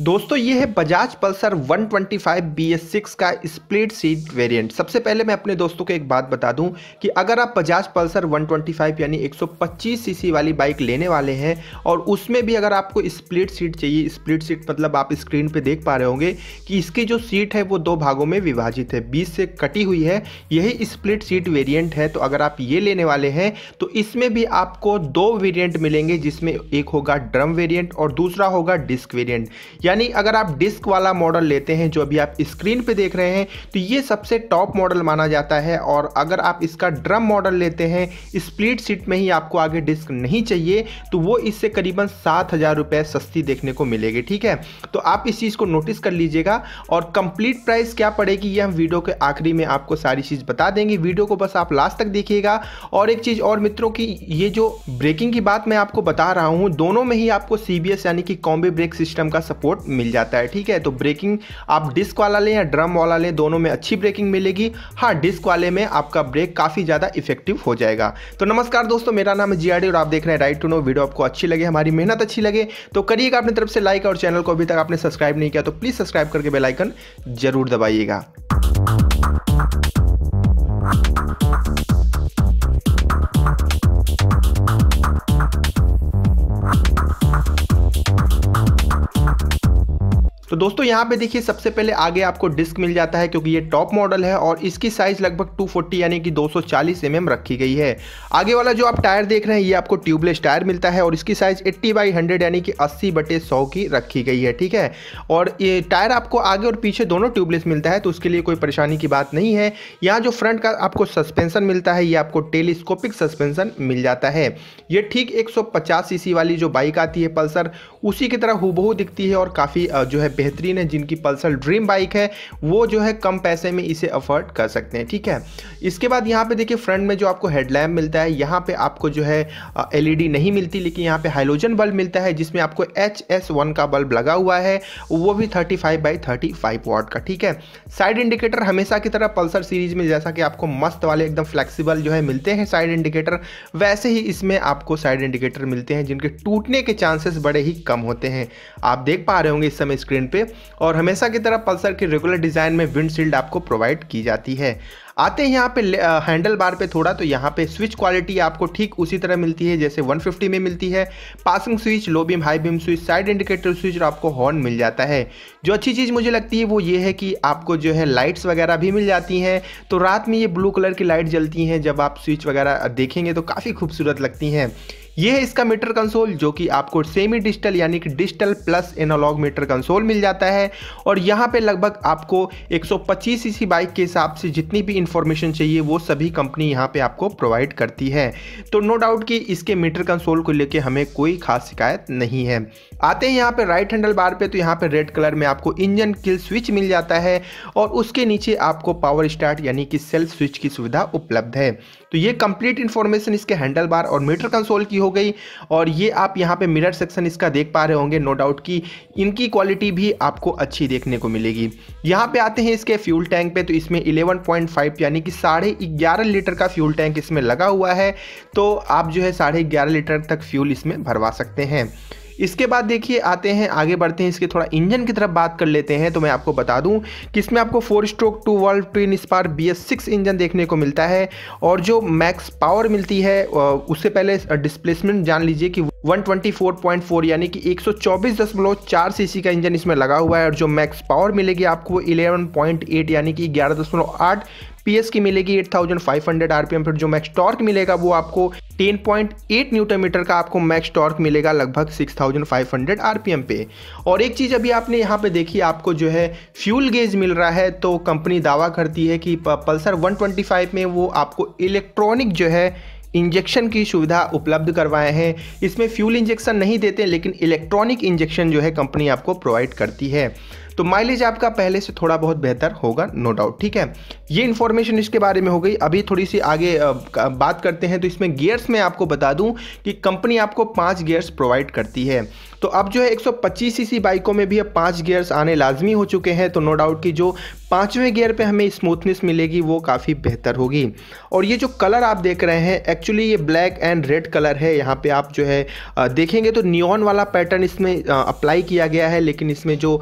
दोस्तों ये है बजाज पल्सर 125 ट्वेंटी का स्प्लिट सीट वेरिएंट सबसे पहले मैं अपने दोस्तों को एक बात बता दूं कि अगर आप बजाज पल्सर 125 यानी 125 सीसी वाली बाइक लेने वाले हैं और उसमें भी अगर आपको स्प्लिट सीट चाहिए स्प्लिट सीट मतलब आप स्क्रीन पे देख पा रहे होंगे कि इसकी जो सीट है वो दो भागों में विभाजित है बीस से कटी हुई है यही स्प्लिट सीट वेरियंट है तो अगर आप ये लेने वाले हैं तो इसमें भी आपको दो वेरियंट मिलेंगे जिसमें एक होगा ड्रम वेरियंट और दूसरा होगा डिस्क वेरियंट यानी अगर आप डिस्क वाला मॉडल लेते हैं जो अभी आप स्क्रीन पे देख रहे हैं तो ये सबसे टॉप मॉडल माना जाता है और अगर आप इसका ड्रम मॉडल लेते हैं स्प्लिट सीट में ही आपको आगे डिस्क नहीं चाहिए तो वो इससे करीबन सात हज़ार रुपये सस्ती देखने को मिलेगी ठीक है तो आप इस चीज़ को नोटिस कर लीजिएगा और कंप्लीट प्राइस क्या पड़ेगी ये हम वीडियो के आखिरी में आपको सारी चीज़ बता देंगे वीडियो को बस आप लास्ट तक देखिएगा और एक चीज़ और मित्रों की ये जो ब्रेकिंग की बात मैं आपको बता रहा हूँ दोनों में ही आपको सी यानी कि कॉम्बे ब्रेक सिस्टम का सब सपोर्ट मिल जाता है ठीक है तो ब्रेकिंग आप डिस्क वाला लें या ड्रम वाला लें दोनों में अच्छी ब्रेकिंग मिलेगी हाँ डिस्क वाले में आपका ब्रेक काफ़ी ज़्यादा इफेक्टिव हो जाएगा तो नमस्कार दोस्तों मेरा नाम है जी और आप देख रहे हैं राइट टू नो वीडियो आपको अच्छी लगे हमारी मेहनत अच्छी लगे तो करिएगा अपनी तरफ से लाइक और चैनल को अभी तक आपने सब्सक्राइब नहीं किया तो प्लीज़ सब्सक्राइब करके बेलाइकन जरूर दबाइएगा तो दोस्तों यहाँ पे देखिए सबसे पहले आगे आपको डिस्क मिल जाता है क्योंकि ये टॉप मॉडल है और इसकी साइज लगभग 240 यानी कि 240 mm रखी गई है आगे वाला जो आप टायर देख रहे हैं ये आपको ट्यूबलेस टायर मिलता है और इसकी साइज 80 बाई 100 यानी कि 80 बटे 100 की रखी गई है ठीक है और ये टायर आपको आगे और पीछे दोनों ट्यूबलेस मिलता है तो उसके लिए कोई परेशानी की बात नहीं है यहाँ जो फ्रंट का आपको सस्पेंसन मिलता है ये आपको टेलीस्कोपिक सस्पेंसन मिल जाता है ये ठीक एक सौ वाली जो बाइक आती है पल्सर उसी की तरह हुबहू दिखती है और काफ़ी जो है बेहतर बेहतरीन है जिनकी पल्सर ड्रीम बाइक है वो जो है कम पैसे में इसे अफोर्ड कर सकते हैं ठीक है इसके बाद यहाँ पे देखिए फ्रंट में जो आपको हेडलैम्प मिलता है यहाँ पे आपको जो है एलईडी नहीं मिलती लेकिन यहाँ पे हाइलोजन बल्ब मिलता है जिसमें आपको एच का बल्ब लगा हुआ है वो भी thirty five by thirty five का ठीक है साइड इंडिकेटर हमेशा की तरह पल्सर सीरीज में जैसा कि आपको मस्त वाले एकदम फ्लेक्सीबल जो है मिलते हैं साइड इंडिकेटर वैसे ही इसमें आपको साइड इंडिकेटर मिलते हैं जिनके टूटने के चांसेस बड़े ही कम होते हैं आप देख पा रहे होंगे इस समय स्क्रीन पे और हमेशा की तरह पल्सर की रेगुलर डिज़ाइन में विंडशील्ड आपको प्रोवाइड की जाती है आते हैं यहाँ पे हैंडल बार पे थोड़ा तो यहाँ पे स्विच क्वालिटी आपको ठीक उसी तरह मिलती है जैसे 150 में मिलती है passing switch low beam high beam switch side indicator switch और आपको हॉर्न मिल जाता है जो अच्छी चीज़ मुझे लगती है वो ये है कि आपको जो है लाइट्स वगैरह भी मिल जाती हैं तो रात में ये ब्लू कलर की लाइट जलती हैं जब आप स्विच वगैरह देखेंगे तो काफ़ी खूबसूरत लगती हैं ये है इसका मीटर कंसोल जो कि आपको सेमी डिजिटल यानी कि digital plus analogue meter console मिल जाता है और यहाँ पे लगभग आपको 125 सीसी बाइक के हिसाब से जितनी भी इंफॉर्मेशन चाहिए वो सभी कंपनी यहाँ पे आपको प्रोवाइड करती है तो नो डाउट कि इसके मीटर कंसोल को लेकर हमें कोई खास शिकायत नहीं है आते हैं यहाँ पर राइट हैंडल बार पर तो यहाँ पर रेड कलर में आपको इंजन किल स्विच मिल जाता है और उसके नीचे आपको पावर स्टार्ट यानी कि सेल्फ स्विच की सुविधा उपलब्ध है तो ये कंप्लीट इंफॉर्मेशन इसके हैंडल बार और मीटर कंसोल की हो गई और ये आप यहाँ पे मिरर सेक्शन इसका देख पा रहे होंगे नो डाउट कि इनकी क्वालिटी भी आपको अच्छी देखने को मिलेगी यहाँ पे आते हैं इसके फ्यूल टैंक पे तो इसमें 11.5 यानी कि साढ़े ग्यारह लीटर का फ्यूल टैंक इसमें लगा हुआ है तो आप जो है साढ़े ग्यारह लीटर तक फ्यूल इसमें भरवा सकते हैं इसके बाद देखिए आते हैं आगे बढ़ते हैं इसके थोड़ा इंजन की तरफ बात कर लेते हैं तो मैं आपको बता दूं कि इसमें आपको four stroke two valve twin spark B S six engine देखने को मिलता है और जो मैक्स पावर मिलती है उससे पहले डिस्प्लेसमेंट जान लीजिए कि 124.4 यानी कि 124.4 सीसी का इंजन इसमें लगा हुआ है और जो मैक्स पावर मिलेगी आपको 11.8 यानी कि 11.8 पीएस की मिलेगी 8500 आरपीएम फिर जो मैक्स टॉर्क मिलेगा वो आपको 10.8 न्यूटन मीटर का आपको मैक्स टॉर्क मिलेगा लगभग 6500 आरपीएम पे और एक चीज़ अभी आपने यहाँ पे देखी आपको जो है फ्यूल गेज मिल रहा है तो कंपनी दावा करती है कि पल्सर 125 में वो आपको इलेक्ट्रॉनिक जो है इंजेक्शन की सुविधा उपलब्ध करवाए हैं इसमें फ्यूल इंजेक्शन नहीं देते लेकिन इलेक्ट्रॉनिक इंजेक्शन जो है कंपनी आपको प्रोवाइड करती है तो माइलेज आपका पहले से थोड़ा बहुत बेहतर होगा नो डाउट ठीक है ये इन्फॉर्मेशन इसके बारे में हो गई अभी थोड़ी सी आगे बात करते हैं तो इसमें गियर्स में आपको बता दूं कि कंपनी आपको पाँच गियर्स प्रोवाइड करती है तो अब जो है 125 सीसी बाइकों में भी अब पाँच गियर्स आने लाजमी हो चुके हैं तो नो डाउट कि जो पाँचवें गियर पे हमें स्मूथनेस मिलेगी वो काफ़ी बेहतर होगी और ये जो कलर आप देख रहे हैं एक्चुअली ये ब्लैक एंड रेड कलर है यहाँ पे आप जो है देखेंगे तो नियॉन वाला पैटर्न इसमें अप्लाई किया गया है लेकिन इसमें जो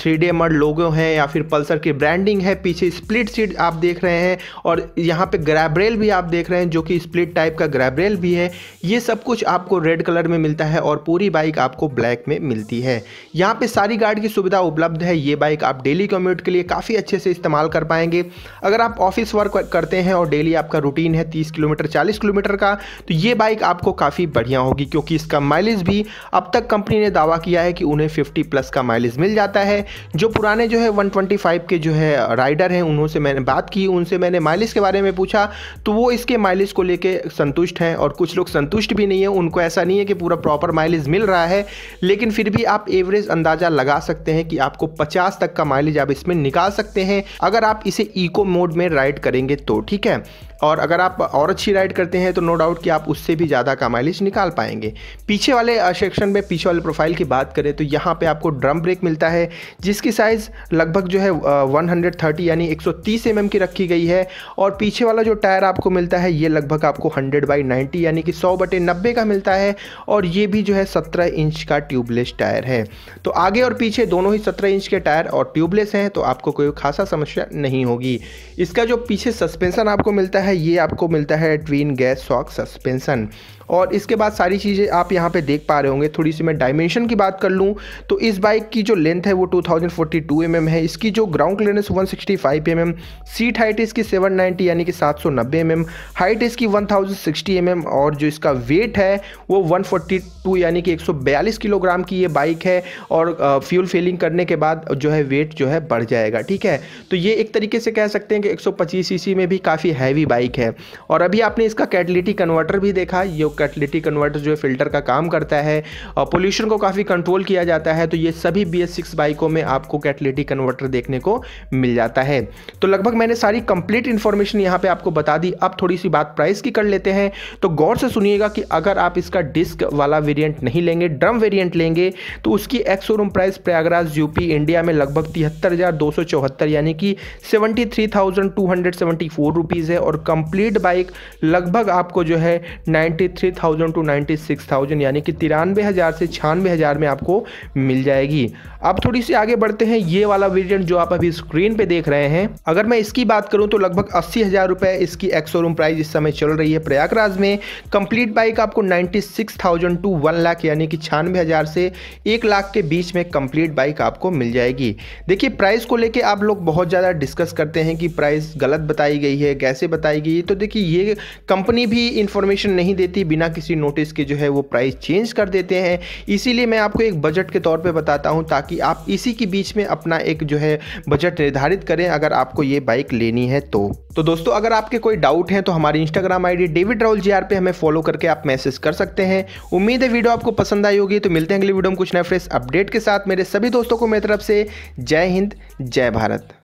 थ्री डी मर लोगो हैं या फिर पल्सर की ब्रांडिंग है पीछे स्प्लिट सीट आप देख रहे हैं और यहाँ पर ग्रैबरेल भी आप देख रहे हैं जो कि स्प्लिट टाइप का ग्रैबरेल भी है ये सब कुछ आपको रेड कलर में मिलता है और पूरी बाइक आपको ब्लैक में मिलती है यहाँ पर सारी गार्ड की सुविधा उपलब्ध है ये बाइक आप डेली कम्यूट के लिए काफ़ी अच्छे से इस्तेमाल कर पाएंगे अगर आप ऑफिस वर्क करते हैं और डेली आपका रूटीन है तीस किलोमीटर चालीस किलोमीटर का तो ये बाइक आपको काफ़ी बढ़िया होगी क्योंकि इसका माइलेज भी अब तक कंपनी ने दावा किया है कि उन्हें फिफ्टी प्लस का माइलेज मिल जाता है जो पुराने जो है वन के जो है राइडर हैं उन्होंने मैंने बात की उनसे मैंने माइलेज के बारे में पूछा तो वो इसके माइलेज को लेके संतुष्ट हैं और कुछ लोग संतुष्ट भी नहीं है उनको ऐसा नहीं है कि पूरा प्रॉपर माइलेज मिल रहा है लेकिन फिर भी आप एवरेज अंदाज़ा लगा सकते हैं कि आपको पचास तक का माइलेज आप इसमें निकाल सकते सकते हैं अगर आप इसे इको मोड में राइड करेंगे तो ठीक है और अगर आप और अच्छी राइड करते हैं तो नो डाउट कि आप उससे भी ज़्यादा का माइलेज निकाल पाएंगे पीछे वाले सेक्शन में पीछे वाले प्रोफाइल की बात करें तो यहाँ पे आपको ड्रम ब्रेक मिलता है जिसकी साइज़ लगभग जो है 130 यानी 130 सौ mm की रखी गई है और पीछे वाला जो टायर आपको मिलता है ये लगभग आपको 100 बाई 90 यानी कि 100 बटे नब्बे का मिलता है और ये भी जो है 17 इंच का ट्यूबलेस टायर है तो आगे और पीछे दोनों ही 17 इंच के टायर और ट्यूबलेस हैं तो आपको कोई खासा समस्या नहीं होगी इसका जो पीछे सस्पेंसन आपको मिलता है ये आपको मिलता है ट्वीन गैस सॉक सस्पेंसन और इसके बाद सारी चीज़ें आप यहाँ पे देख पा रहे होंगे थोड़ी सी मैं डायमेंशन की बात कर लूँ तो इस बाइक की जो लेंथ है वो 2042 mm है इसकी जो ground clearance 165 M seat height इसकी 790 यानी कि 790 mm हाइट इसकी 1060 एम mm और जो इसका वेट है वो 142 यानी कि 142 किलोग्राम की ये बाइक है और फ्यूल फिलिंग करने के बाद जो है वेट जो है बढ़ जाएगा ठीक है तो ये एक तरीके से कह सकते हैं कि 125 सी में भी काफ़ी हैवी बाइक है और अभी आपने इसका कैटलिटी कन्वर्टर भी देखा ये कैटलिटिक कन्वर्टर जो है फिल्टर का काम करता है पोल्यूशन को काफ़ी कंट्रोल किया जाता है तो ये सभी बी एस बाइकों में आपको कैटलिटिक कन्वर्टर देखने को मिल जाता है तो लगभग मैंने सारी कंप्लीट इन्फॉर्मेशन यहाँ पे आपको बता दी अब थोड़ी सी बात प्राइस की कर लेते हैं तो गौर से सुनिएगा कि अगर आप इसका डिस्क वाला वेरियंट नहीं लेंगे ड्रम वेरियंट लेंगे तो उसकी ex showroom showroom price Prayagraj UP India में लगभग तिहत्तर यानी कि seventy three thousand two hundred seventy four rupees है और कंप्लीट बाइक लगभग आपको जो है नाइन्टी थ्री छः thousand two ninety six thousand यानी कि तिरानवे हज़ार से छियानवे हज़ार में आपको मिल जाएगी अब थोड़ी सी आगे बढ़ते हैं ये वाला वेरियंट जो आप अभी स्क्रीन पे देख रहे हैं अगर मैं इसकी बात करूँ तो लगभग अस्सी हज़ार रुपये इसकी एक्सोरूम प्राइस इस समय चल रही है प्रयागराज में कंप्लीट बाइक आपको ninety six thousand two one lakh यानी कि छियानवे हज़ार से एक लाख के बीच में कंप्लीट बाइक आपको मिल जाएगी देखिए प्राइस को लेके आप लोग बहुत ज़्यादा डिस्कस करते हैं कि प्राइस गलत बताई गई है कैसे बताई गई तो देखिए ये कंपनी भी इंफॉर्मेशन नहीं देती बिना किसी नोटिस के जो है वो प्राइस चेंज कर देते हैं इसीलिए मैं आपको एक बजट के तौर पर बताता हूँ ताकि आप इसी के बीच में अपना एक जो है बजट निर्धारित करें अगर आपको ये बाइक लेनी है तो तो दोस्तों अगर आपके कोई डाउट है तो हमारी Instagram ID David Rahul G R पे हमें फॉलो करके आप मैसेज कर सकते हैं उम्मीद है वीडियो आपको पसंद आई होगी तो मिलते हैं अगले वीडियो में कुछ नए फ्रेश अपडेट के साथ मेरे सभी दोस्तों को मेरी तरफ से जय हिंद जय भारत